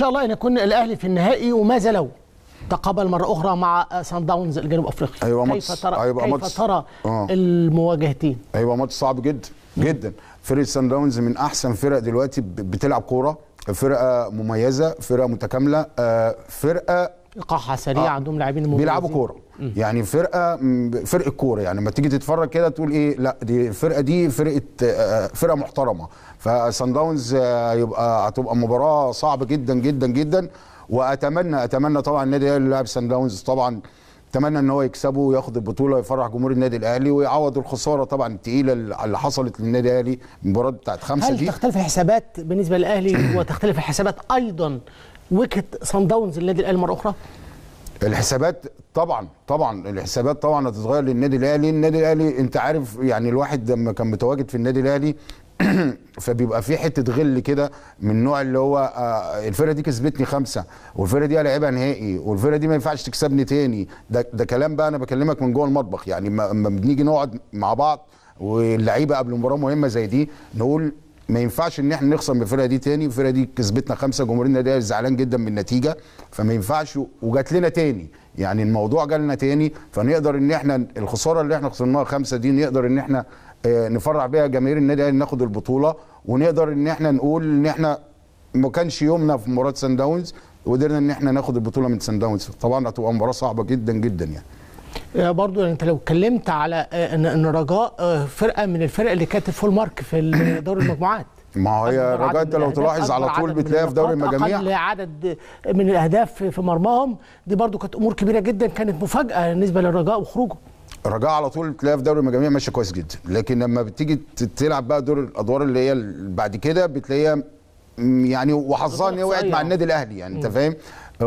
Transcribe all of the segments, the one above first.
ان شاء الله ان يكون الاهلي في النهائي وماذا لو تقابل مره اخرى مع سان داونز الجنوب افريقي أيوة ماتش كيف ترى أيوة كيف ترى آه. المواجهتين ايوه ماتش صعب جدا جدا فرقه سان داونز من احسن فرق دلوقتي بتلعب كوره فرقه مميزه فرقه متكامله آه، فرقه ايقاعها سريع آه. عندهم لاعبين بيلعبوا كوره يعني فرقه فرقه كوره يعني لما تيجي تتفرج كده تقول ايه لا دي الفرقه دي فرقه آه، فرقه محترمه فسان آه، داونز يبقى هتبقى مباراه صعبه جدا جدا جدا واتمنى اتمنى طبعا النادي الاهلي لاعب سان داونز طبعا اتمنى ان هو يكسبه وياخد البطوله ويفرح جمهور النادي الاهلي ويعوض الخساره طبعا الثقيله اللي حصلت للنادي الاهلي المباراه بتاعت خمسه هل دي هل تختلف الحسابات بالنسبه للاهلي وتختلف الحسابات ايضا وجهه سان داونز للنادي الاهلي مره اخرى؟ الحسابات طبعا طبعا الحسابات طبعا هتتغير للنادي الاهلي النادي الاهلي انت عارف يعني الواحد لما كان متواجد في النادي الاهلي فبيبقى في حته غل كده من نوع اللي هو آه، الفرقه دي كسبتني خمسه والفرقه دي لعبها نهائي والفرقه دي ما ينفعش تكسبني تاني ده ده كلام بقى انا بكلمك من جوه المطبخ يعني لما بنيجي نقعد مع بعض واللعيبه قبل مباراه مهمه زي دي نقول ما ينفعش ان احنا نخسر من الفرقه دي تاني الفرقه دي كسبتنا خمسه جمهور النادي زعلان جدا من النتيجه فما ينفعش وجات لنا تاني يعني الموضوع جالنا تاني فنقدر ان احنا الخساره اللي احنا خسرناها خمسه دي نقدر ان احنا آه، نفرع بيها جماهير النادي الاهلي ناخد البطوله ونقدر ان احنا نقول ان احنا ما كانش يومنا في مباراه سان داونز وقدرنا ان احنا ناخد البطوله من سان داونز طبعا هتبقى مباراه صعبه جدا جدا يعني آه، برضو يعني انت لو اتكلمت على آه، ان رجاء آه، فرقه من الفرق اللي كانت فول مارك في دوري المجموعات ما هي رجاء انت لو تلاحظ على طول بتلاقيها في دوري المجاميع اقل عدد من الاهداف في مرماهم دي برضو كانت امور كبيره جدا كانت مفاجاه بالنسبه للرجاء وخروجه رجاء على طول بتلاقيها في دوري المجاميع ماشيه كويس جدا لكن لما بتيجي تلعب بقى دور الادوار اللي هي بعد كده بتلاقيها يعني وحظها ان هي وقعت مع النادي الاهلي يعني انت فاهم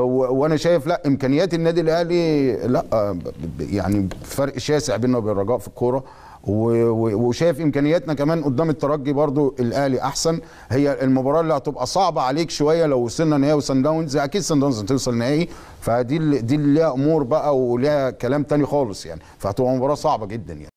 وانا شايف لا امكانيات النادي الاهلي لا يعني فرق شاسع بينه وبين الرجاء في الكوره وشايف امكانياتنا كمان قدام الترجي برضو الاهلي احسن هي المباراه اللي هتبقى صعبه عليك شويه لو وصلنا نهائي وسان داونز اكيد سان داونز هتوصل نهائي فدي دي اللي ليها امور بقى وليها كلام تاني خالص يعني فهتبقى مباراه صعبه جدا يعني